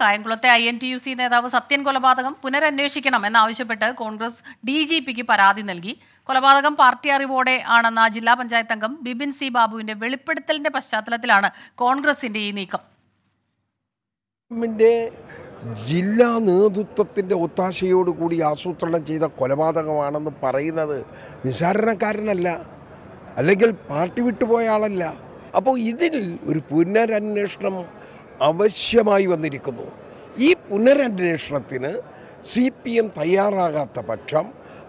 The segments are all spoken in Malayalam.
കായംകുളത്തെ I N T U C നേതാവ് സത്യൻ കൊലപാതകം പുനരന്വേഷിക്കണം എന്നാവശ്യപ്പെട്ട് കോൺഗ്രസ് ഡി ജി പിക്ക് പരാതി നൽകി കൊലപാതകം പാർട്ടി അറിവോടെ ആണെന്ന ജില്ലാ പഞ്ചായത്ത് അംഗം ബിബിൻ സി ബാബുവിന്റെ വെളിപ്പെടുത്തലിന്റെ പശ്ചാത്തലത്തിലാണ് കോൺഗ്രസിന്റെ ഈ നീക്കം ജില്ലാ നേതൃത്വത്തിൻ്റെ ഒത്താശയോടുകൂടി ആസൂത്രണം ചെയ്ത കൊലപാതകമാണെന്ന് പറയുന്നത് നിസാരണക്കാരനല്ല അല്ലെങ്കിൽ പാർട്ടി വിട്ടുപോയ ആളല്ല അപ്പോൾ ഇതിൽ ഒരു പുനരന്വേഷണം അവശ്യമായി വന്നിരിക്കുന്നു ഈ പുനരന്വേഷണത്തിന് സി പി എം തയ്യാറാകാത്ത പക്ഷം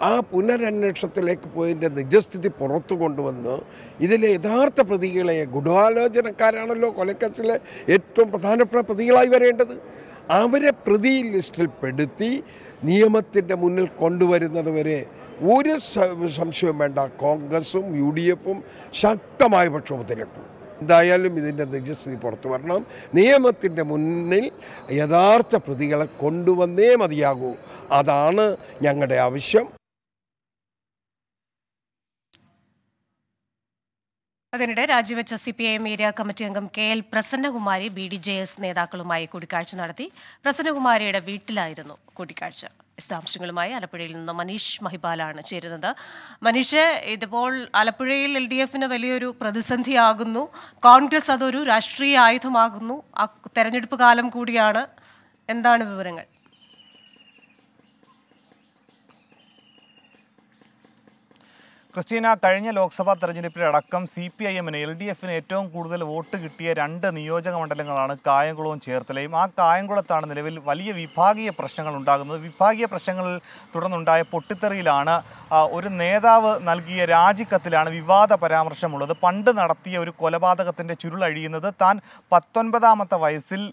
ആ പുനരന്വേഷണത്തിലേക്ക് പോയതിൻ്റെ നിജസ്ഥിതി പുറത്തു കൊണ്ടുവന്ന് ഇതിലെ യഥാർത്ഥ പ്രതികളെ ഗുഢാലോചനക്കാരാണല്ലോ കൊലക്കച്ചിലെ ഏറ്റവും പ്രധാനപ്പെട്ട പ്രതികളായി വരേണ്ടത് അവരെ പ്രതി ലിസ്റ്റിൽ പെടുത്തി നിയമത്തിൻ്റെ മുന്നിൽ കൊണ്ടുവരുന്നത് വരെ ഒരു സംശയവും വേണ്ട കോൺഗ്രസും യു ഡി എഫും ശക്തമായ പ്രക്ഷോഭത്തിലെത്തും എന്തായാലും ഇതിൻ്റെ നിജസ്ഥിതി പുറത്തു വരണം നിയമത്തിൻ്റെ മുന്നിൽ യഥാർത്ഥ പ്രതികളെ കൊണ്ടുവന്നേ മതിയാകൂ അതാണ് ഞങ്ങളുടെ ആവശ്യം അതിനിടെ രാജിവെച്ച C P I M area committee അംഗം K L Prasannakumari B D J S നേതാക്കളുമായി കൂടിക്കാഴ്ച നടത്തി പ്രസന്നകുമാരിയുടെ വീട്ടിലായിരുന്നു കൂടിക്കാഴ്ച വിശദാംശങ്ങളുമായി ആലപ്പുഴയിൽ നിന്ന് മനീഷ് മഹിപാലാണ് ചേരുന്നത് മനീഷ് ഇതിപ്പോൾ ആലപ്പുഴയിൽ എൽ ഡി എഫിന് വലിയൊരു പ്രതിസന്ധിയാകുന്നു കോൺഗ്രസ് അതൊരു രാഷ്ട്രീയ ആയുധമാകുന്നു തെരഞ്ഞെടുപ്പ് കാലം കൂടിയാണ് എന്താണ് വിവരങ്ങൾ ക്രിസ്റ്റീന കഴിഞ്ഞ ലോക്സഭാ തെരഞ്ഞെടുപ്പിലടക്കം സി പി ഐ എമ്മിന് എൽ ഡി എഫിന് ഏറ്റവും കൂടുതൽ വോട്ട് കിട്ടിയ രണ്ട് നിയോജക മണ്ഡലങ്ങളാണ് കായംകുളവും ചേർത്തലയും ആ കായംകുളത്താണ് നിലവിൽ വലിയ വിഭാഗീയ പ്രശ്നങ്ങൾ ഉണ്ടാകുന്നത് വിഭാഗീയ പ്രശ്നങ്ങളിൽ തുടർന്നുണ്ടായ പൊട്ടിത്തെറിയിലാണ് ഒരു നേതാവ് നൽകിയ രാജിക്കത്തിലാണ് വിവാദ പരാമർശമുള്ളത് പണ്ട് നടത്തിയ ഒരു കൊലപാതകത്തിൻ്റെ ചുരുളഴിയുന്നത് താൻ പത്തൊൻപതാമത്തെ വയസ്സിൽ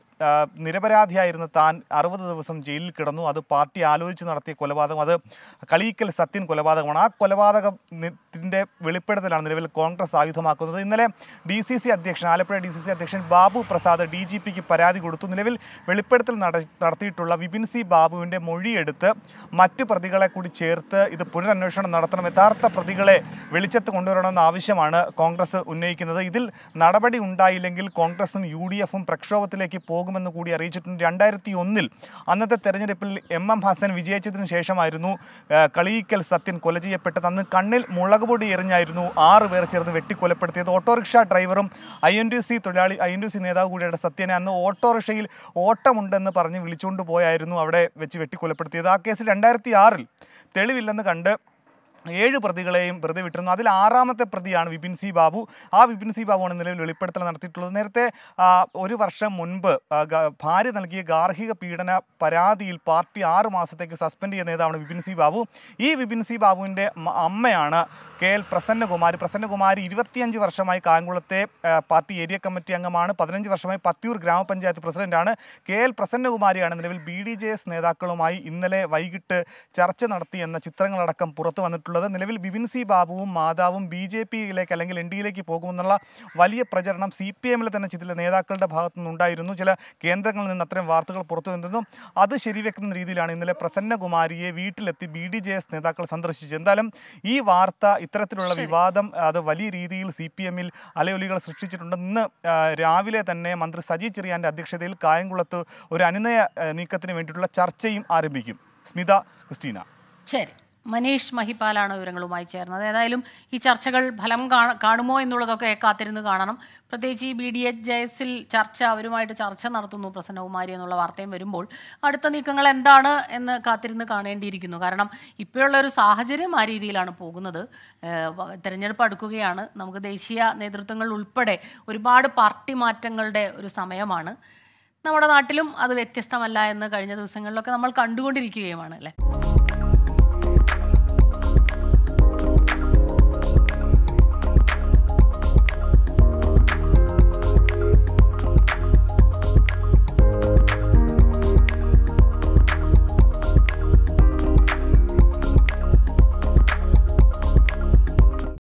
നിരപരാധിയായിരുന്ന താൻ അറുപത് ദിവസം ജയിലിൽ കിടന്നു അത് പാർട്ടി ആലോചിച്ച് നടത്തിയ കൊലപാതകം അത് കളിയിക്കൽ സത്യൻ കൊലപാതകമാണ് ആ കൊലപാതകത്തിൻ്റെ വെളിപ്പെടുത്തലാണ് നിലവിൽ കോൺഗ്രസ് ആയുധമാക്കുന്നത് ഇന്നലെ ഡി സി സി അധ്യക്ഷൻ ആലപ്പുഴ ഡി സി സി അധ്യക്ഷൻ ബാബു പ്രസാദ് ഡി ജി പിക്ക് പരാതി കൊടുത്തു നിലവിൽ വെളിപ്പെടുത്തൽ നടത്തിയിട്ടുള്ള വിപിൻ സി ബാബുവിൻ്റെ മൊഴിയെടുത്ത് മറ്റു പ്രതികളെ കൂടി ചേർത്ത് ഇത് പുനരന്വേഷണം നടത്തണം യഥാർത്ഥ പ്രതികളെ വെളിച്ചത്ത് കൊണ്ടുവരണമെന്ന ആവശ്യമാണ് കോൺഗ്രസ് ഉന്നയിക്കുന്നത് ഇതിൽ നടപടി ഉണ്ടായില്ലെങ്കിൽ കോൺഗ്രസും യു ഡി എഫും പ്രക്ഷോഭത്തിലേക്ക് പോകും ഉണ്ടാകുമെന്ന് കൂടി അറിയിച്ചിട്ടുണ്ട് രണ്ടായിരത്തി ഒന്നിൽ അന്നത്തെ തെരഞ്ഞെടുപ്പിൽ എം എം ഹസൻ വിജയിച്ചതിന് ശേഷമായിരുന്നു കളിയിക്കൽ സത്യൻ കൊല ചെയ്യപ്പെട്ടത് അന്ന് കണ്ണിൽ മുളക് പൊടി എറിഞ്ഞായിരുന്നു ആറ് പേർ ചേർന്ന് വെട്ടിക്കൊലപ്പെടുത്തിയത് ഓട്ടോറിക്ഷ ഡ്രൈവറും ഐ എൻ ടി സി തൊഴിലാളി ഐ എൻ ടി സി നേതാവ് കൂടിയുടെ സത്യനെ അന്ന് ഓട്ടോറിക്ഷയിൽ ഓട്ടമുണ്ടെന്ന് പറഞ്ഞ് വിളിച്ചുകൊണ്ട് പോയായിരുന്നു അവിടെ വെച്ച് വെട്ടിക്കൊലപ്പെടുത്തിയത് ആ കേസിൽ രണ്ടായിരത്തി ആറിൽ തെളിവില്ലെന്ന് കണ്ട് ഏഴ് പ്രതികളെയും പ്രതി വിട്ടിരുന്നു അതിൽ ആറാമത്തെ പ്രതിയാണ് വിപിൻ സി ബാബു ആ വിപിൻ സി ബാബുവാണ് നിലവിൽ വെളിപ്പെടുത്തൽ നടത്തിയിട്ടുള്ളത് നേരത്തെ ഒരു വർഷം മുൻപ് ഭാര്യ നൽകിയ ഗാർഹിക പീഡന പരാതിയിൽ പാർട്ടി ആറ് മാസത്തേക്ക് സസ്പെൻഡ് ചെയ്ത നേതാവാണ് വിപിൻ സി ബാബു ഈ വിപിൻ സി ബാബുവിൻ്റെ അമ്മയാണ് കെ എൽ പ്രസന്നകുമാരി പ്രസന്നകുമാരി ഇരുപത്തിയഞ്ച് വർഷമായി കായംകുളത്തെ പാർട്ടി ഏരിയ കമ്മിറ്റി അംഗമാണ് പതിനഞ്ച് വർഷമായി പത്തിയൂർ ഗ്രാമപഞ്ചായത്ത് പ്രസിഡന്റാണ് കെ എൽ പ്രസന്നകുമാരിയാണ് നിലവിൽ ബി ഡി ജെ എസ് നേതാക്കളുമായി ഇന്നലെ വൈകിട്ട് ചർച്ച നടത്തി എന്ന ചിത്രങ്ങളടക്കം പുറത്തു വന്നിട്ടുള്ളത് നടത്തിയിട്ടുള്ളത് നിലവിൽ ബിപിൻ സി ബാബുവും മാതാവും ബി ജെ പിയിലേക്ക് അല്ലെങ്കിൽ എൻ ഡിയിലേക്ക് പോകുമെന്നുള്ള വലിയ പ്രചരണം സി പി എമ്മിലെ തന്നെ ചില നേതാക്കളുടെ ഭാഗത്തു നിന്നുണ്ടായിരുന്നു ചില കേന്ദ്രങ്ങളിൽ നിന്ന് അത്തരം വാർത്തകൾ പുറത്തു അത് ശരിവെക്കുന്ന രീതിയിലാണ് ഇന്നലെ പ്രസന്നകുമാരിയെ വീട്ടിലെത്തി ബി ഡി ജെ എസ് നേതാക്കൾ സന്ദർശിച്ചത് എന്തായാലും ഈ വാർത്ത ഇത്തരത്തിലുള്ള വിവാദം അത് വലിയ രീതിയിൽ സി പി എമ്മിൽ അലയൊലികൾ സൃഷ്ടിച്ചിട്ടുണ്ട് ഇന്ന് രാവിലെ തന്നെ മന്ത്രി സജി ചെറിയാൻ്റെ അധ്യക്ഷതയിൽ കായംകുളത്ത് ഒരു അനുനയ നീക്കത്തിന് വേണ്ടിയിട്ടുള്ള ചർച്ചയും ആരംഭിക്കും സ്മിത ക്രിസ്റ്റീന ശരി മനീഷ് മഹിപാലാണ് വിവരങ്ങളുമായി ചേർന്നത് ഏതായാലും ഈ ചർച്ചകൾ ഫലം കാണുമോ എന്നുള്ളതൊക്കെ കാത്തിരുന്ന് കാണണം പ്രത്യേകിച്ച് ഈ ബി ഡി എച്ച് ജയസിൽ ചർച്ച അവരുമായിട്ട് ചർച്ച നടത്തുന്നു പ്രസന്നകുമാരി എന്നുള്ള വാർത്തയും വരുമ്പോൾ അടുത്ത നീക്കങ്ങൾ എന്താണ് എന്ന് കാത്തിരുന്ന് കാണേണ്ടിയിരിക്കുന്നു കാരണം ഇപ്പോഴുള്ള ഒരു സാഹചര്യം ആ രീതിയിലാണ് പോകുന്നത് തെരഞ്ഞെടുപ്പ് അടുക്കുകയാണ് നമുക്ക് ദേശീയ നേതൃത്വങ്ങൾ ഉൾപ്പെടെ ഒരുപാട് പാർട്ടി മാറ്റങ്ങളുടെ ഒരു സമയമാണ് നമ്മുടെ നാട്ടിലും അത് വ്യത്യസ്തമല്ല എന്ന് കഴിഞ്ഞ ദിവസങ്ങളിലൊക്കെ നമ്മൾ കണ്ടുകൊണ്ടിരിക്കുകയുമാണ് അല്ലേ